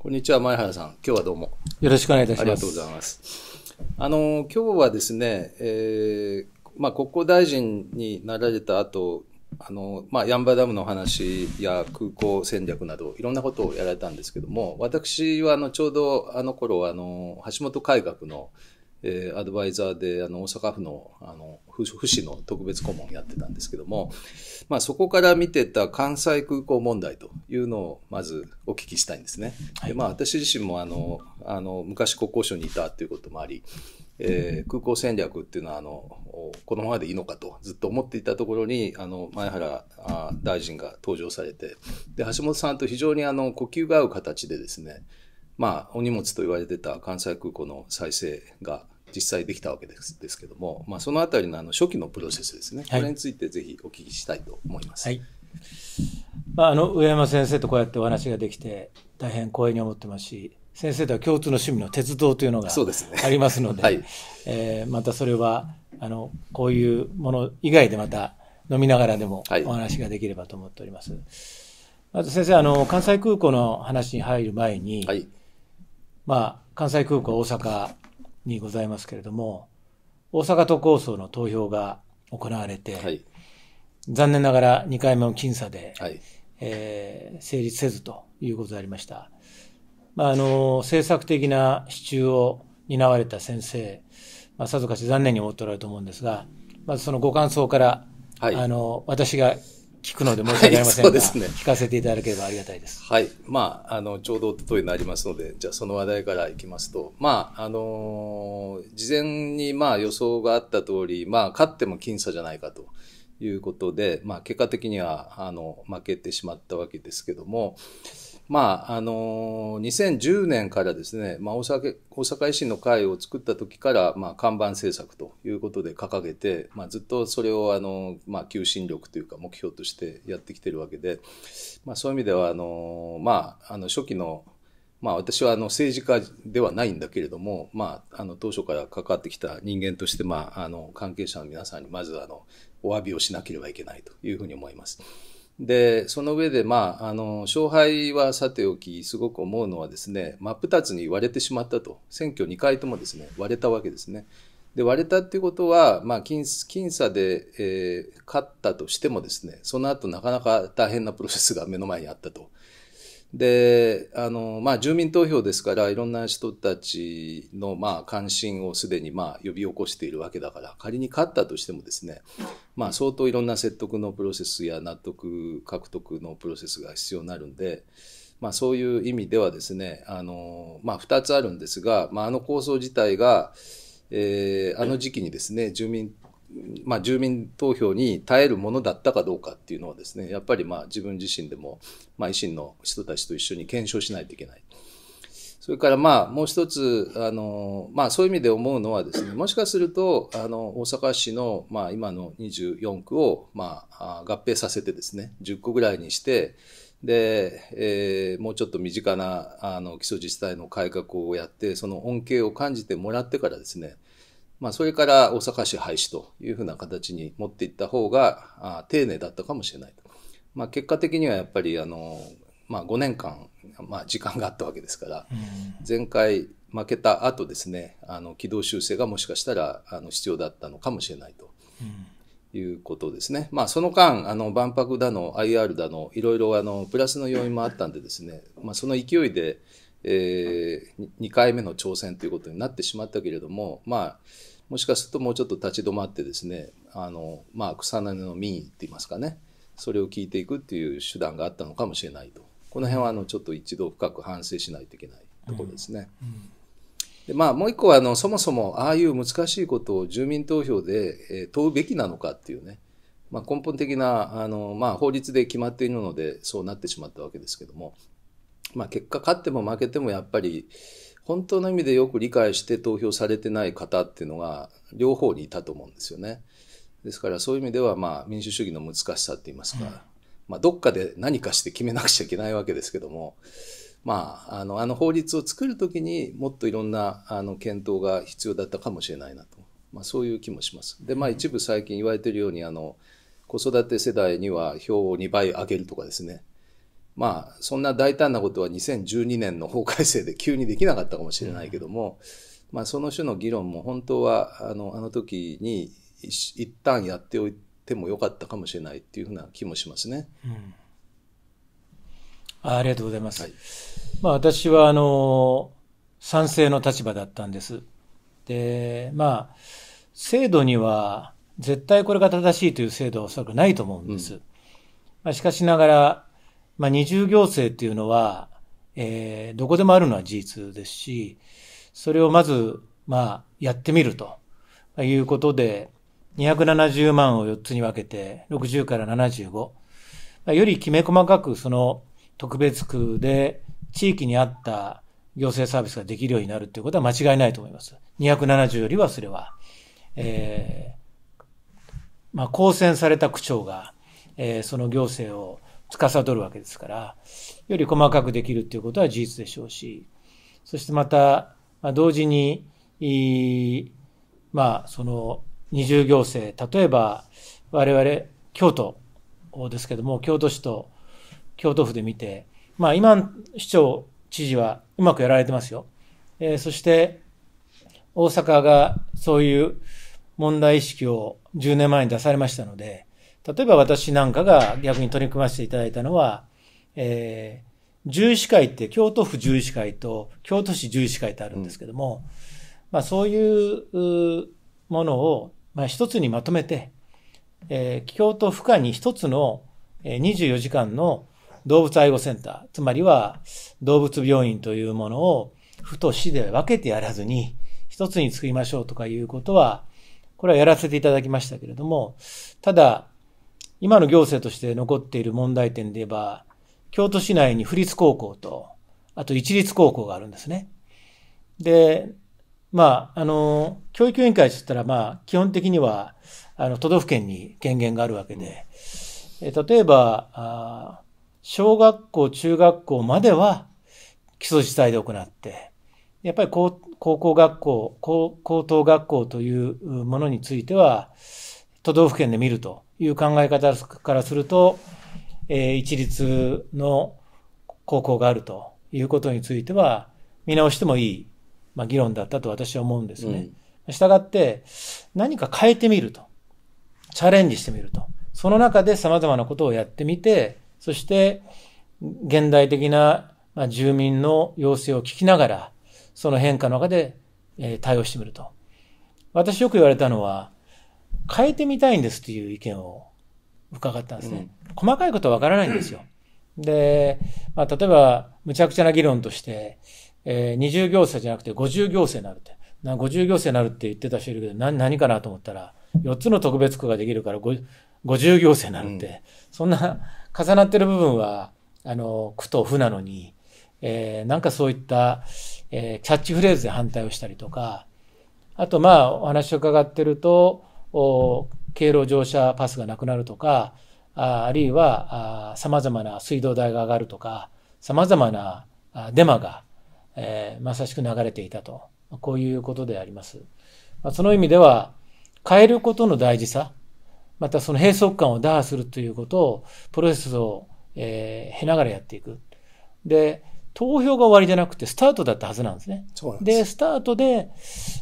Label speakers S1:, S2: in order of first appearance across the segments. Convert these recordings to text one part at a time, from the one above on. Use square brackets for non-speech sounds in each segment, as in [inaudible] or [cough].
S1: こんにちは、前原さん。今日はどうも。
S2: よろしくお願いいたします。ありがとうござ
S1: います。あの、今日はですね、えー、まあ、国交大臣になられた後、あの、まあ、ヤンバダムの話や空港戦略など、いろんなことをやられたんですけども、私は、あの、ちょうどあの頃、あの、橋本改革のえー、アドバイザーであの大阪府のあの府市の特別顧問やってたんですけども、まあ、そこから見てた関西空港問題というのをまずお聞きしたいんですね。はでまあ、私自身もあのあの昔国交省にいたということもあり、えー、空港戦略っていうのはあのこのままでいいのかとずっと思っていたところにあの前原あ大臣が登場されてで橋本さんと非常にあの呼吸が合う形でですねまあ、お荷物と言われてた関西空港の再生が実際できたわけですですけども、まあ、そのあたりのあの初期のプロセスですね、これについてぜひお聞きしたいと思い
S2: ます。はい、まあ、あの上山先生とこうやってお話ができて、大変光栄に思ってますし、先生とは共通の趣味の鉄道というのがありますので、で [laughs] ねはい、えー、またそれはあのこういうもの以外でまた飲みながらでもお話ができればと思っております。はい、まず先生あの、関西空港の話に入る前に、はい、まあ、関西空港、大阪、にございますけれども、大阪都構想の投票が行われて、はい、残念ながら2回目の僅差で、はい、えー、成立せずということでありました。まあ、あの、政策的な支柱を担われた先生、まあ、さぞかし残念に思っておられると思うんですが、まずそのご感想から、はい、あの、私が聞くので申し訳ありませんが、はい、そうですね、聞かせていただければありがたい
S1: です。はい。まあ、あの、ちょうどおとといになりますので、じゃあその話題からいきますと、まあ、あのー、事前にまあ予想があった通り、まあ、勝っても僅差じゃないかと。いうことで、まあ、結果的には、あの、負けてしまったわけですけども、まあ、あの、2010年からですね、まあ、大阪、大阪維新の会を作った時から、まあ、看板政策ということで掲げて、まあ、ずっとそれを、あの、まあ、求心力というか目標としてやってきてるわけで、まあ、そういう意味では、あの、まあ、あの、初期の、まあ、私はあの政治家ではないんだけれども、まあ、あの当初から関わってきた人間として、まあ、あの関係者の皆さんにまずあのお詫びをしなければいけないというふうに思います。で、その上で、まあ、あの、勝敗はさておき、すごく思うのはですね、真っ二つに割れてしまったと。選挙2回ともですね、割れたわけですね。で、割れたっていうことは、まあ、僅差で、えー、勝ったとしてもですね、その後なかなか大変なプロセスが目の前にあったと。であの、まあ、住民投票ですからいろんな人たちの、まあ、関心をすでに、まあ、呼び起こしているわけだから仮に勝ったとしてもですね、まあ、相当いろんな説得のプロセスや納得獲得のプロセスが必要になるんで。まあ、そういう意味ではですねあの、まあ、2つあるんですが、まあ、あの構想自体が、えー、あの時期にですね住民まあ、住民投票に耐えるものだったかどうかっていうのはですねやっぱりまあ自分自身でも、まあ、維新の人たちと一緒に検証しないといけない。それからまあもう一つあの、まあ、そういう意味で思うのはですねもしかするとあの大阪市の、まあ、今の24区を、まあ、合併させてですね10個ぐらいにしてで、えー、もうちょっと身近なあの基礎自治体の改革をやってその恩恵を感じてもらってからですねまあ、それから大阪市廃止というふうな形に持っていった方が、丁寧だったかもしれない。まあ、結果的にはやっぱり、あの、まあ、5年間、まあ、時間があったわけですから、前回負けた後ですね、あの、軌道修正がもしかしたら、あの、必要だったのかもしれないと。いうことですね。まあ、その間、あの、万博だの、IR だの、いろいろ、あの、プラスの要因もあったんでですね、まあ、その勢いで、えー、2回目の挑戦ということになってしまったけれども、まあ、もしかするともうちょっと立ち止まってですねあの、まあ、草な根の民意って言いますかねそれを聞いていくっていう手段があったのかもしれないとこの辺はあのちょっと一度深く反省しないといけないところですね。うんうんでまあ、もう一個はあのそもそもああいう難しいことを住民投票で、えー、問うべきなのかっていうね、まあ、根本的なあの、まあ、法律で決まっているのでそうなってしまったわけですけどもまあ、結果勝っても負けてもやっぱり本当の意味でよく理解して投票されてない方っていうのが両方にいたと思うんですよね。ですからそういう意味ではまあ民主主義の難しさって言いますか、うん、まあ、どっかで何かして決めなくちゃいけないわけですけども、まあ、あのあの法律を作るときにもっといろんなあの検討が必要だったかもしれないなと、まあ、そういう気もします。でまあ、一部最近言われてるようにあの子育て世代には票を2倍上げるとかですねまあ、そんな大胆なことは2012年の法改正で急にできなかったかもしれないけども、うん、まあ、その種の議論も本当はあのあの時に一旦やっておいてもよかったかもしれないっていうふうな気もしますね。
S2: うんありがとうございます。はい、まあ、私はあの賛成の立場だったんです。で、まあ、制度には絶対これが正しいという制度はおそらくないと思うんです。うん、まあ、しかしながら、まあ、二重行政っていうのは、えー、どこでもあるのは事実ですし、それをまず、まあ、やってみるということで、270万を4つに分けて、60から75。よりきめ細かく、その特別区で地域に合った行政サービスができるようになるということは間違いないと思います。270よりはそれは、えー、まあ、公選された区長が、えー、その行政を司るわけですから、より細かくできるっていうことは事実でしょうし、そしてまた、まあ、同時に、いまあ、その、二重行政、例えば、我々、京都ですけども、京都市と京都府で見て、まあ、今市長、知事はうまくやられてますよ。えー、そして、大阪がそういう問題意識を10年前に出されましたので、例えば私なんかが逆に取り組ませていただいたのは、えー、獣医師会って京都府獣医師会と京都市獣医師会ってあるんですけども、うん、まあそういうものを、まあ、一つにまとめて、えー、京都府下に一つの24時間の動物愛護センター、つまりは動物病院というものを府と市で分けてやらずに一つに作りましょうとかいうことは、これはやらせていただきましたけれども、ただ、今の行政として残っている問題点で言えば、京都市内に府立高校と、あと一律高校があるんですね。で、まあ、あの、教育委員会て言ったら、まあ、基本的には、あの、都道府県に権限があるわけで、え例えばあ、小学校、中学校までは基礎自治体で行って、やっぱり高校学校高、高等学校というものについては、都道府県で見るという考え方からすると、えー、一律の高校があるということについては、見直してもいい、まあ、議論だったと私は思うんですね。うん、従って、何か変えてみると。チャレンジしてみると。その中で様々なことをやってみて、そして、現代的な、まあ、住民の要請を聞きながら、その変化の中で、えー、対応してみると。私よく言われたのは、変えてみたいんですという意見を伺ったんですね。うん、細かいことはわからないんですよ。で、まあ、例えば、むちゃくちゃな議論として、えー、20行政じゃなくて50行政になるって。な50行政になるって言ってた人いるけど、何何かなと思ったら、4つの特別区ができるから50行政になるって、うん、そんな重なってる部分は、あの、区と府なのに、えー、なんかそういった、えー、キャッチフレーズで反対をしたりとか、あと、まあ、お話を伺ってると、経路乗車パスがなくなるとかあるいはさまざまな水道代が上がるとかさまざまなデマが、えー、まさしく流れていたとこういうことであります。まあ、その意味では変えることの大事さまたその閉塞感を打破するということをプロセスを、えー、経ながらやっていく。で投票が終わりじゃなくて、スタートだったはずなんですね。でスタートで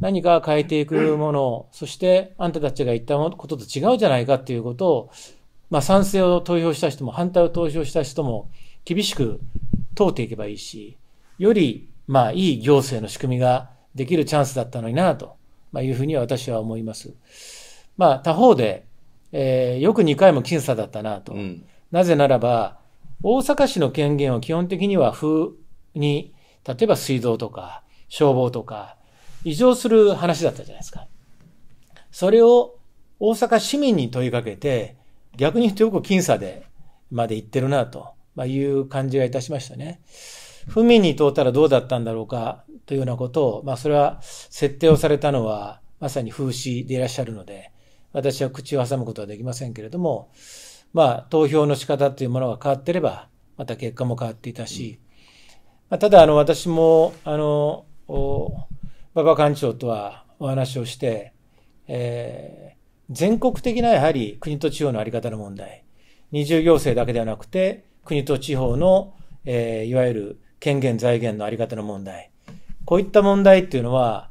S2: 何か変えていくもの、そしてあんたたちが言ったことと違うじゃないかっていうことを、まあ、賛成を投票した人も、反対を投票した人も、厳しく通っていけばいいし、より、まあ、いい行政の仕組みができるチャンスだったのにな、というふうには私は思います。まあ、他方で、えー、よく2回も僅差だったなと、うん、なぜならば、大阪市の権限を基本的には府に、例えば水道とか消防とか、異常する話だったじゃないですか。それを大阪市民に問いかけて、逆に言うとよく僅差でまで行ってるなという感じがいたしましたね。府民に問うたらどうだったんだろうかというようなことを、まあそれは設定をされたのはまさに風刺でいらっしゃるので、私は口を挟むことはできませんけれども、まあ投票の仕方というものが変わってれば、また結果も変わっていたし、まあ、ただ、あの、私も、あの、馬場館長とはお話をして、えー、全国的なやはり国と地方のあり方の問題、二重行政だけではなくて、国と地方の、えー、いわゆる権限財源のあり方の問題、こういった問題っていうのは、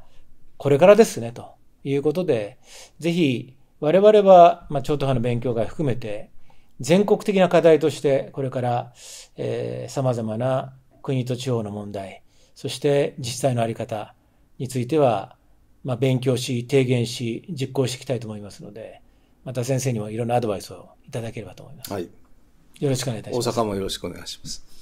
S2: これからですね、ということで、ぜひ、我々は、まあ、超党派の勉強会含めて、全国的な課題として、これから、えー、様々な国と地方の問題、そして実際のあり方については、まあ、勉強し、提言し、実行していきたいと思いますので、また先生にもいろんなアドバイスをいただければと思いま
S1: す。はい。よろしくお願いいたします。大阪もよろしくお願いします。